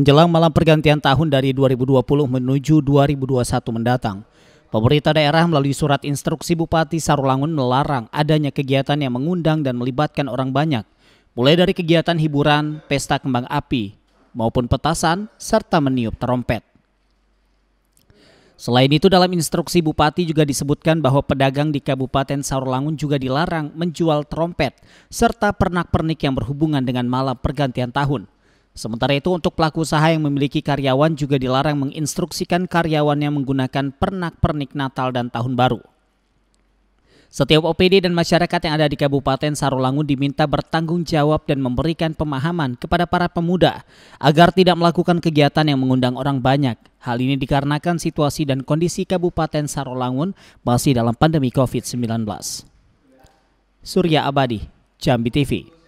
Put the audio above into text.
Menjelang malam pergantian tahun dari 2020 menuju 2021 mendatang, pemerintah daerah melalui surat instruksi Bupati Sarulangun melarang adanya kegiatan yang mengundang dan melibatkan orang banyak, mulai dari kegiatan hiburan, pesta kembang api, maupun petasan, serta meniup terompet. Selain itu dalam instruksi Bupati juga disebutkan bahwa pedagang di Kabupaten Sarulangun juga dilarang menjual trompet serta pernak-pernik yang berhubungan dengan malam pergantian tahun Sementara itu untuk pelaku usaha yang memiliki karyawan juga dilarang menginstruksikan karyawannya menggunakan pernak-pernik Natal dan Tahun Baru. Setiap OPD dan masyarakat yang ada di Kabupaten Sarolangun diminta bertanggung jawab dan memberikan pemahaman kepada para pemuda agar tidak melakukan kegiatan yang mengundang orang banyak. Hal ini dikarenakan situasi dan kondisi Kabupaten Sarolangun masih dalam pandemi COVID-19. Surya Abadi, Jambi TV.